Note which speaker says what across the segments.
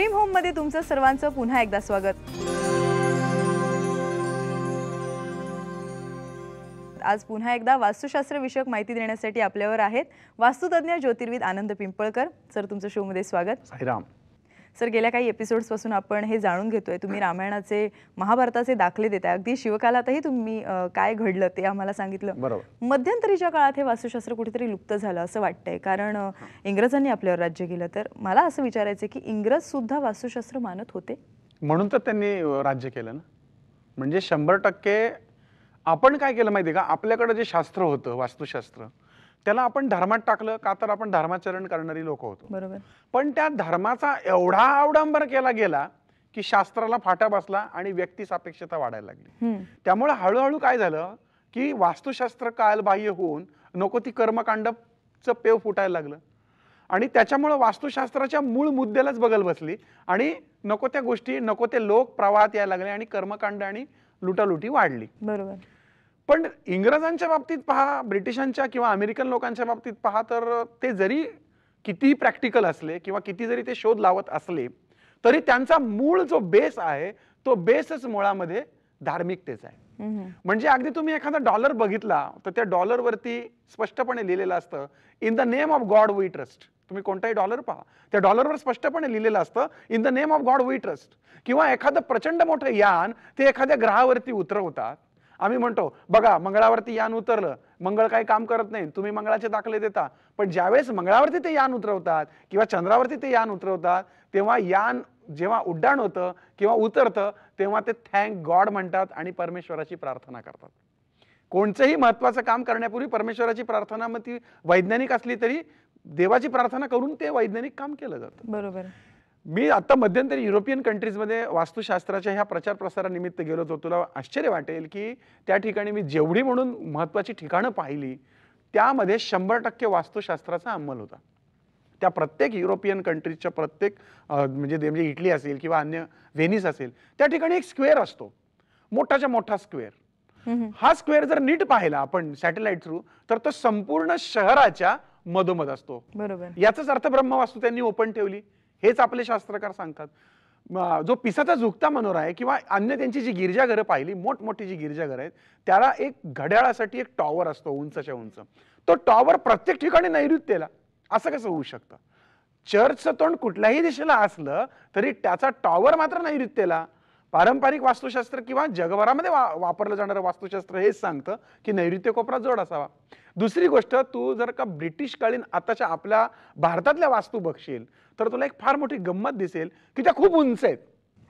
Speaker 1: dream मध्ये तुमचं सर्वांचं पुन्हा एकदा स्वागत आज पुन्हा एकदा वास्तुशास्त्र विषयक माहिती देण्यासाठी आपल्यावर आहेत वास्तुतज्ञ ज्योतिर्विद आनंद पिंपळकर सर तुमचं शोमध्ये स्वागत सर गेल्या काही एपिसोड्सपासून आपण हे जाणून घेतोय तुम्ही रामायणाचे महाभारताचे दाखले आहे अगदी शिवकालातही तुम्ही काय घडलं ते आम्हाला सांगितलं बरोबर मध्यंतरीच्या काळात हे वास्तुशास्त्र कुठेतरी लुप्त झालं असं वाटतंय कारण इंग्रजांनी आपल्यावर राज्य केलं तर मला असं विचारायचं की इंग्रज सुद्धा वास्तुशास्त्र मानत होते
Speaker 2: म्हणून तर त्यांनी राज्य केलं ना म्हणजे शंभर टक्के आपण काय केलं माहिती का आपल्याकडे जे शास्त्र होतं वास्तुशास्त्र त्याला आपण धर्मात टाकलं का तर आपण धर्माचरण करणारी लोक होतो बरोबर पण त्या धर्माचा एवढा अवडंबर केला गेला की शास्त्राला फाटा बसला आणि व्यक्ती सापेक्षता वाढायला लागली त्यामुळे हळूहळू काय झालं की वास्तुशास्त्र कालबाह्य होऊन नको ती कर्मकांडचं पेव फुटायला लागलं आणि त्याच्यामुळं वास्तुशास्त्राच्या मूळ मुद्द्यालाच बगल बसली आणि नको त्या गोष्टी नको ते लोक प्रवाहात यायला लागले आणि कर्मकांड आणि लुटालुटी वाढली बरोबर पण इंग्रजांच्या बाबतीत पहा ब्रिटिशांच्या किंवा अमेरिकन लोकांच्या बाबतीत पहा तर ते जरी कितीही प्रॅक्टिकल असले किंवा किती जरी ते शोध लावत असले तरी त्यांचा मूळ जो बेस आहे तो बेसच मुळामध्ये धार्मिकतेचा आहे म्हणजे अगदी तुम्ही एखादा डॉलर बघितला तर त्या डॉलरवरती स्पष्टपणे लिहिलेलं असतं in the name of God we trust तुम्ही कोणताही डॉलर पहा त्या डॉलरवर स्पष्टपणे लिहिलेलं असतं in the name of God we trust किंवा एखादं प्रचंड मोठं यान ते एखाद्या ग्रहावरती उतरवतात आम्ही म्हणतो बघा मंगळावरती यान उतरलं मंगळ काही काम करत नाही तुम्ही मंगळाचे दाखले देता पण ज्यावेळेस मंगळावरती ते यान उतरवतात किंवा चंद्रावरती ते यान उतरवतात तेव्हा यान जेव्हा उड्डाण होतं किंवा उतरतं तेव्हा ते थँक गॉड म्हणतात आणि परमेश्वराची प्रार्थना करतात कोणतंही महत्वाचं काम करण्यापूर्वी परमेश्वराची प्रार्थना मग ती वैज्ञानिक असली तरी देवाची प्रार्थना करून ते वैज्ञानिक काम केलं जातं बरोबर मी आता मध्यंतरी युरोपियन कंट्रीजमध्ये वास्तुशास्त्राच्या ह्या प्रचार प्रसारानिमित्त गेलो तो तुला आश्चर्य वाटेल की त्या ठिकाणी मी जेवढी म्हणून महत्वाची ठिकाणं पाहिली त्यामध्ये शंभर टक्के वास्तुशास्त्राचा अंमल होता त्या प्रत्येक युरोपियन कंट्रीजच्या प्रत्येक म्हणजे म्हणजे इटली असेल किंवा अन्य व्हेनिस असेल त्या ठिकाणी एक स्क्वेअर असतो मोठाच्या मोठा स्क्वेअर हा स्क्वेअर जर नीट पाहिला आपण सॅटेलाइट थ्रू तर तो संपूर्ण शहराच्या मधोमध असतो बरोबर याचाच अर्थ ब्रह्मवास्तू त्यांनी ओपन ठेवली हेच आपले शास्त्रकार सांगतात जो पिसाचा झुकता मनोर आहे किंवा अन्य त्यांची जी गिरजाघरं पाहिली मोठमोठी जी गिरजाघरं आहेत त्याला एक घड्याळासाठी एक टॉवर असतो उंचच्या उंच तो टॉवर प्रत्येक ठिकाणी नैऋत्येला असं कसं होऊ शकतं चर्चचं तोंड कुठल्याही दिशेला असलं तरी त्याचा टॉवर मात्र नैऋत्यला पारंपरिक वास्तुशास्त्र किंवा जगभरामध्ये वा वापरलं जाणारं वास्तुशास्त्र हेच सांगतं की नैऋत्य कोपरा जोड असावा दुसरी गोष्ट तू जर का ब्रिटिशकालीन आताच्या आपल्या भारतातल्या वास्तू बघशील तर तुला एक फार मोठी गंमत दिसेल की त्या खूप उंच आहेत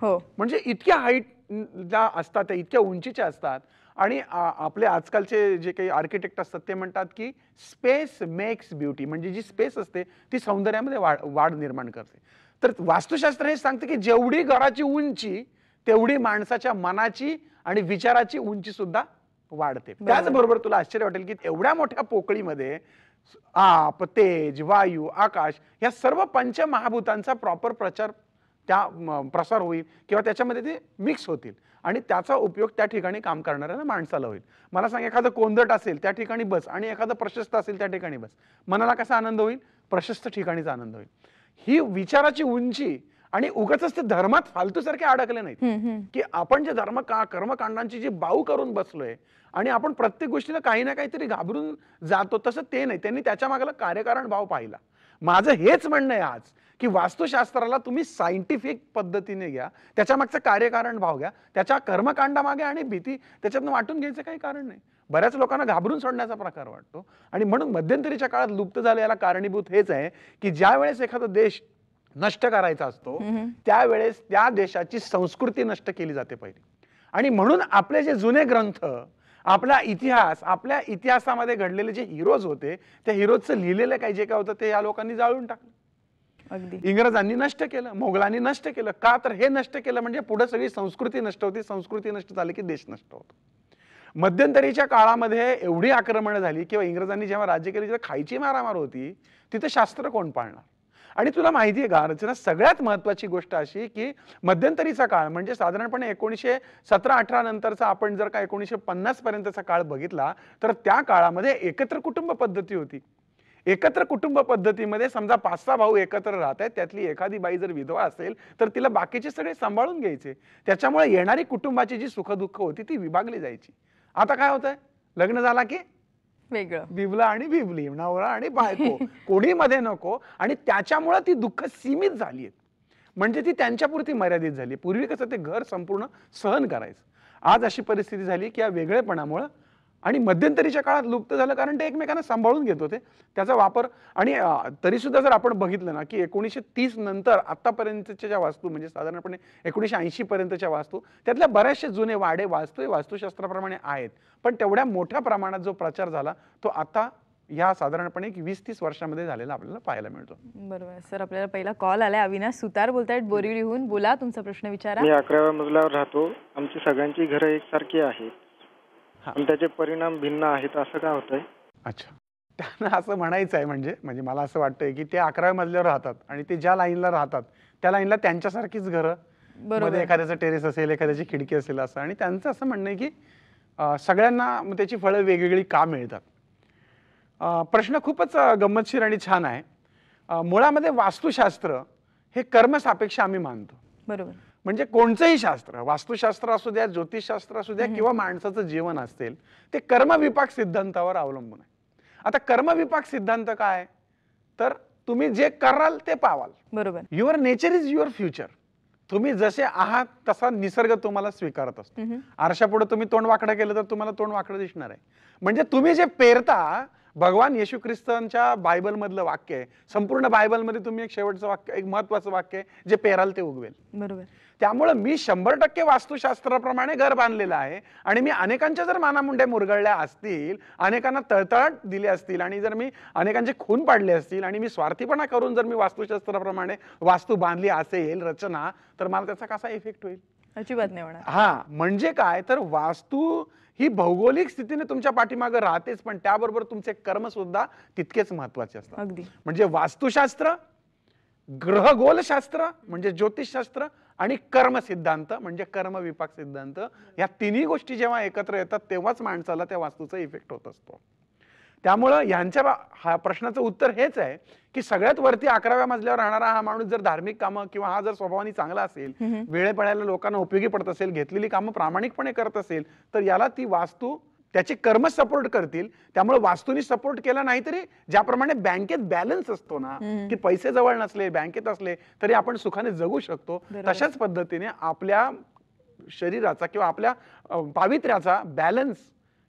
Speaker 2: हो म्हणजे इतक्या हाईट ज्या असतात त्या इतक्या उंचीच्या असतात आणि आपले आजकालचे जे काही आर्किटेक्ट असतात ते म्हणतात की स्पेस मेक्स ब्युटी म्हणजे जी स्पेस असते ती सौंदर्यामध्ये वाढ वाढ निर्माण करते तर वास्तुशास्त्र हे सांगते की जेवढी घराची उंची तेवढी माणसाच्या मनाची आणि विचाराची उंची सुद्धा वाढते त्याचबरोबर तुला आश्चर्य वाटेल की एवढ्या मोठ्या पोकळीमध्ये आप तेज वायू आकाश या सर्व पंचमहाभूतांचा प्रॉपर प्रचार त्या प्रसार होईल किंवा त्याच्यामध्ये ते मिक्स होतील आणि त्याचा उपयोग त्या ठिकाणी काम करणाऱ्या माणसाला होईल मला सांग एखादं कोंदट असेल त्या ठिकाणी बस आणि एखादं प्रशस्त असेल त्या ठिकाणी बस मनाला कसा आनंद होईल प्रशस्त ठिकाणीचा आनंद होईल ही विचाराची उंची आणि उगाच ते धर्मात फालतू सारखे अडकले नाहीत की आपण जे धर्म का कर्मकांडांची जी बाऊ करून बसलोय आणि आपण प्रत्येक गोष्टीला काही ना काहीतरी घाबरून जातो तसं ते नाही त्यांनी त्याच्या मागला कार्यकारण भाव पाहिला माझं हेच म्हणणं आहे आज की वास्तुशास्त्राला तुम्ही सायंटिफिक पद्धतीने घ्या त्याच्या मागचं कार्यकारण भाव घ्या त्याच्या कर्मकांडामागे आणि भीती त्याच्यातनं वाटून घ्यायचं काही कारण नाही बऱ्याच लोकांना घाबरून सोडण्याचा प्रकार वाटतो आणि म्हणून मध्यंतरीच्या काळात लुप्त झालेला याला कारणीभूत हेच आहे की ज्या वेळेस एखादा देश नष्ट करायचा असतो त्यावेळेस त्या देशाची संस्कृती नष्ट केली जाते पहिली आणि म्हणून आपले जे जुने ग्रंथ आपला इतिहास आपल्या इतिहासामध्ये घडलेले जे हिरोज होते त्या हिरोजचं लिहिलेलं काही जे काय होतं ते या लोकांनी जाळून टाकलं इंग्रजांनी नष्ट केलं मोगलांनी नष्ट केलं का तर हे नष्ट केलं म्हणजे पुढे सगळी संस्कृती नष्ट होती संस्कृती नष्ट झाली की देश नष्ट होतो मध्यंतरीच्या काळामध्ये एवढी आक्रमणं झाली किंवा इंग्रजांनी जेव्हा राज्य केली तिथे खायची मारामार होती तिथे शास्त्र कोण पाळणार आणि तुला माहिती आहे का अर्चना सगळ्यात महत्वाची गोष्ट अशी की मध्यंतरीचा काळ म्हणजे साधारणपणे एकोणीसशे सतरा अठरा नंतरचा आपण जर का एकोणीसशे पन्नास पर्यंतचा काळ बघितला तर त्या काळामध्ये एकत्र कुटुंब पद्धती होती एकत्र कुटुंब पद्धतीमध्ये समजा पाच सहा भाऊ एकत्र राहत आहेत त्यातली एखादी बाई जर विधवा असेल तर तिला बाकीचे सगळे सांभाळून घ्यायचे त्याच्यामुळे येणारी कुटुंबाची जी सुखदुःख होती ती विभागली जायची आता काय होतंय लग्न झाला की वेगळं बिबला आणि बिबली नवरा आणि बायको कोणी मध्ये नको आणि त्याच्यामुळं ती दुःख सीमित झाली म्हणजे ती त्यांच्यापुरती मर्यादित झाली पूर्वी कसं ते घर संपूर्ण सहन करायचं आज अशी परिस्थिती झाली की या वेगळेपणामुळं आणि मध्यंतरीच्या काळात लुप्त झालं कारण ते एकमेकांना सांभाळून घेत होते त्याचा वापर आणि तरी सुद्धा जर आपण बघितलं ना की एकोणीसशे तीस नंतर आत्तापर्यंतच्या ज्या वास्तू म्हणजे साधारणपणे एकोणीसशे पर्यंतच्या वास्तू त्यातल्या बऱ्याचशे जुने वाडे वास्तू वास्तुशास्त्राप्रमाणे आहेत पण तेवढ्या मोठ्या प्रमाणात जो प्रचार झाला तो आता या साधारणपणे एक वीस तीस वर्षामध्ये झालेला आपल्याला पाहायला मिळतो
Speaker 1: बरोबर सर आपल्याला पहिला कॉल आलाय अविनाश सुतार बोलतायत बोरिवलीहून बोला तुमचा प्रश्न विचारा मी अकराव्या
Speaker 2: मजल्यावर राहतो आमची सगळ्यांची घरं एकसारखी आहेत आणि त्याचे परिणाम भिन्न आहेत असं का होतंय अच्छा त्यांना असं म्हणायचं आहे म्हणजे म्हणजे मला असं वाटतंय की ते अकराव्या मजल्यावर राहतात आणि ते ज्या लाईनला राहतात त्या लाईनला त्यांच्यासारखीच घरं बरोबर एखाद्याचं टेरेस असेल एखाद्याची खिडकी असेल असं आणि त्यांचं असं म्हणणं की सगळ्यांना त्याची फळं वेगवेगळी का मिळतात प्रश्न खूपच गमतशीर गंमतशीर आणि छान आहे मुळामध्ये वास्तुशास्त्र हे कर्मसापेक्ष आम्ही मानतो बरोबर म्हणजे कोणतंही शास्त्र वास्तुशास्त्र असू द्या ज्योतिषशास्त्र असू द्या किंवा माणसाचं जीवन असेल ते कर्मविपाक सिद्धांतावर अवलंबून आहे आता कर्मविपाक सिद्धांत काय तर तुम्ही जे कराल ते पावाल बरोबर your nature is your future तुम्ही जसे आहात तसा निसर्ग तुम्हाला स्वीकारत असतो आरशापुढे तुम्ही तोंड वाकडं केलं तर तुम्हाला तोंड वाकडं दिसणार आहे म्हणजे तुम्ही जे पेरता भगवान येशू ख्रिस्तांच्या मधलं वाक्य आहे संपूर्ण बायबलमध्ये तुम्ही एक शेवटचं वाक्य एक महत्वाचं वाक्य आहे जे पेराल ते उगवेल बरोबर त्यामुळं मी शंभर टक्के वास्तुशास्त्राप्रमाणे घर बांधलेलं आहे आणि मी अनेकांच्या जर मानामुंडे मुरगळल्या असतील अनेकांना तळतळट दिले असतील आणि जर मी अनेकांचे खून पाडले असतील आणि मी स्वार्थीपणा करून जर मी वास्तुशास्त्राप्रमाणे वास्तू बांधली असेल रचना तर मला त्याचा कसा इफेक्ट होईल
Speaker 1: अजिबात नाही
Speaker 2: हा म्हणजे काय तर वास्तू ही भौगोलिक स्थितीने तुमच्या पाठीमागे राहतेच पण त्याबरोबर तुमचे कर्म सुद्धा तितकेच महत्वाचे असतात म्हणजे वास्तुशास्त्र ग्रहगोलशास्त्र म्हणजे ज्योतिषशास्त्र आणि कर्म सिद्धांत म्हणजे कर्म विपाक सिद्धांत या तिन्ही गोष्टी जेव्हा एकत्र येतात तेव्हाच माणसाला त्या वास्तूचा इफेक्ट होत असतो त्यामुळं यांच्या हा प्रश्नाचं उत्तर हेच आहे की सगळ्यात वरती अकराव्या मजल्यावर राहणारा हा माणूस जर धार्मिक कामं किंवा हा जर स्वभावानी चांगला असेल पडायला लोकांना उपयोगी पडत असेल घेतलेली कामं प्रामाणिकपणे करत असेल तर याला ती वास्तू त्याचे कर्म सपोर्ट करतील त्यामुळे वास्तूनी सपोर्ट केला नाही तरी ज्याप्रमाणे बँकेत बॅलन्स असतो ना की पैसे जवळ नसले बँकेत असले तरी आपण सुखाने जगू शकतो तशाच पद्धतीने आपल्या शरीराचा किंवा आपल्या पावित्र्याचा बॅलन्स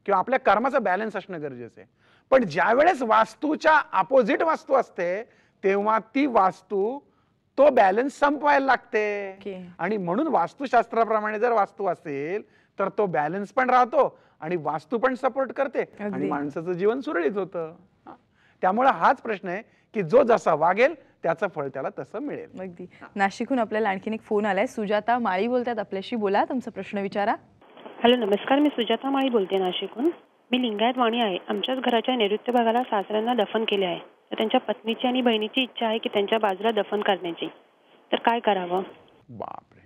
Speaker 2: किंवा आपल्या कर्माचा बॅलन्स असणं गरजेचं आहे पण ज्या वेळेस वास्तूच्या अपोजिट वास्तू असते तेव्हा ती वास्तू तो बॅलन्स संपवायला लागते आणि म्हणून वास्तुशास्त्राप्रमाणे जर वास्तू असेल तर तो बॅलन्स पण राहतो आणि वास्तू पण सपोर्ट करते आणि माणसाचं जीवन सुरळीत होत त्यामुळे हाच प्रश्न आहे की जो जसा वागेल त्याचं फळ त्याला तसं मिळेल अगदी
Speaker 1: नाशिकहून आपल्याला आणखीन एक फोन आलाय सुजाता माळी बोलतात आपल्याशी बोला तुमचा प्रश्न विचारा हॅलो नमस्कार मी सुजाता माळी बोलते नाशिकहून मी लिंगायत वाणी आहे आमच्याच घराच्या नैऋत्य भागाला सासऱ्यांना दफन केले आहे तर त्यांच्या पत्नीची आणि बहिणीची इच्छा आहे की त्यांच्या बाजूला दफन करण्याची तर काय करावं बापरे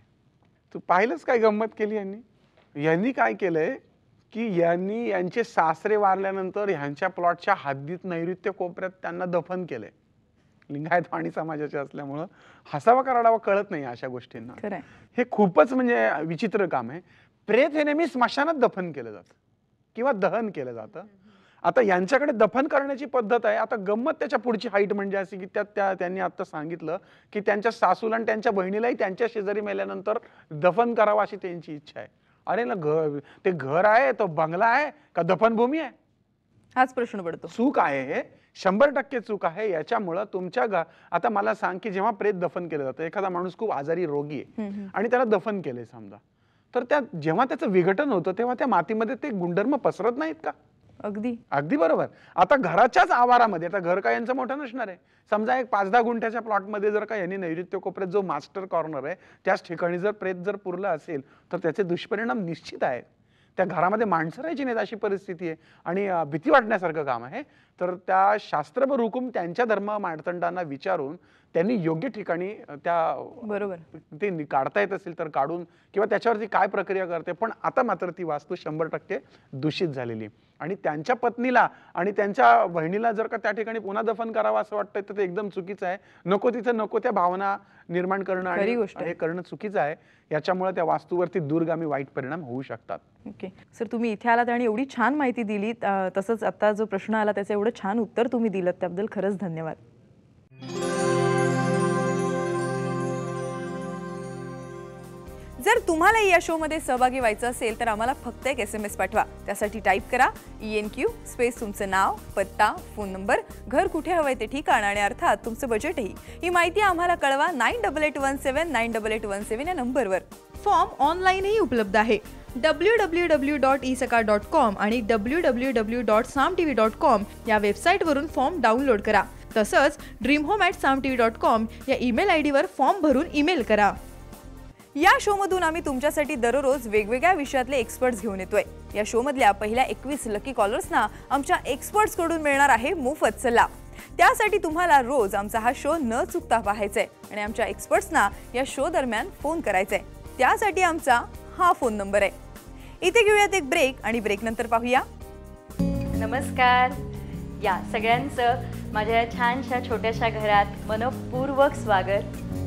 Speaker 2: तू पाहिलंच काय गंमत केली यांनी यांनी काय केलंय की यांनी यांचे सासरे वारल्यानंतर ह्यांच्या प्लॉटच्या हद्दीत नैऋत्य कोपऱ्यात त्यांना दफन केलंय लिंगायत वाणी समाजाचे असल्यामुळं हसावा कराडावा कळत नाही अशा गोष्टींना हे खूपच म्हणजे विचित्र काम आहे प्रेत हे नेहमी स्मशानात दफन केलं जातं किंवा दहन केलं जात आता यांच्याकडे दफन करण्याची पद्धत आहे आता गंमत त्याच्या पुढची हाईट म्हणजे अशी की त्या त्या त्यांनी आता सांगितलं की त्यांच्या सासूला आणि त्यांच्या बहिणीलाही त्यांच्या शेजारी मेल्यानंतर दफन करावं अशी त्यांची इच्छा आहे अरे ना घर ते घर आहे तो बंगला आहे का दफनभूमी आहे हाच प्रश्न पडतो चूक आहे हे शंभर टक्के चूक आहे याच्यामुळं तुमच्या आता मला सांग की जेव्हा प्रेत दफन केलं जातं एखादा माणूस खूप आजारी रोगी आहे आणि त्याला दफन केलंय समजा तर त्या जेव्हा त्याचं विघटन होतं तेव्हा त्या मातीमध्ये ते गुंडर्म पसरत नाहीत का अगदी अगदी बरोबर आता घराच्याच आवारामध्ये आता घर काय यांचं मोठं नसणार आहे समजा एक पाच दहा गुंठ्याच्या प्लॉटमध्ये जर का यांनी नैऋत्य कोपऱ्यात जो मास्टर कॉर्नर आहे त्याच ठिकाणी जर प्रेत जर पुरलं असेल तर त्याचे दुष्परिणाम निश्चित आहेत त्या घरामध्ये माणसं राहायची नाहीत अशी परिस्थिती आहे आणि भीती वाटण्यासारखं काम आहे तर त्या शास्त्रभर रुकुम त्यांच्या धर्म माणतंडांना विचारून त्यांनी योग्य ठिकाणी त्या बरोबर ते काढता येत असेल तर काढून किंवा त्याच्यावरती काय प्रक्रिया करते पण आता मात्र ती वास्तू शंभर टक्के दूषित झालेली आणि त्यांच्या पत्नीला आणि त्यांच्या बहिणीला जर का त्या ठिकाणी पुन्हा दफन करावं असं वाटतंय तर ते एकदम चुकीचं आहे नको तिथं नको त्या भावना निर्माण करणं आणि हे करणं चुकीचं आहे याच्यामुळे त्या वास्तूवरती दूरगामी वाईट परिणाम होऊ शकतात
Speaker 1: ओके सर तुम्ही इथे आलात आणि एवढी छान माहिती दिली तसंच आता जो प्रश्न आला त्याचं एवढं छान उत्तर तुम्ही दिलं त्याबद्दल खरंच धन्यवाद जर तुम्हाला या शोमध्ये सहभागी व्हायचं असेल तर आम्हाला फक्त एक एस एम एस पाठवा त्यासाठी टाईप करा ई एन क्यू स्पेस तुमचं नाव पत्ता फोन नंबर घर कुठे हवं ते ठिकाण आणि अर्थात तुमचं बजेटही ही माहिती आम्हाला कळवा nine double eight one seven nine double eight one seven या नंबरवर फॉर्म ऑनलाईनही उपलब्ध आहे W W W dot e Sakal dot com आणि W W W dot Saam T V dot com या वेबसाईटवरून फॉर्म डाउनलोड करा तसंच dream home at Saam T V dot com या ईमेल आय डीवर फॉर्म भरून ईमेल करा या शोमधून आम्ही तुमच्यासाठी दररोज वेगवेगळ्या विषयातले एक्सपर्ट्स घेऊन येतोय या शोमधल्या पहिल्या एकवीस लकी कॉलर्सना आमच्या एक्सपर्ट्सकडून मिळणार आहे मोफत सल्ला त्यासाठी तुम्हाला रोज आमचा हा शो न चुकता पाहायचा आहे आणि आमच्या एक्सपर्ट्सना या शो दरम्यान फोन करायचा आहे त्यासाठी आमचा हा फोन नंबर आहे इथे घेऊयात एक ब्रेक आणि ब्रेकनंतर पाहूया नमस्कार या सगळ्यांचं माझ्या या छानशा छोट्याशा घरात मनपूर्वक स्वागत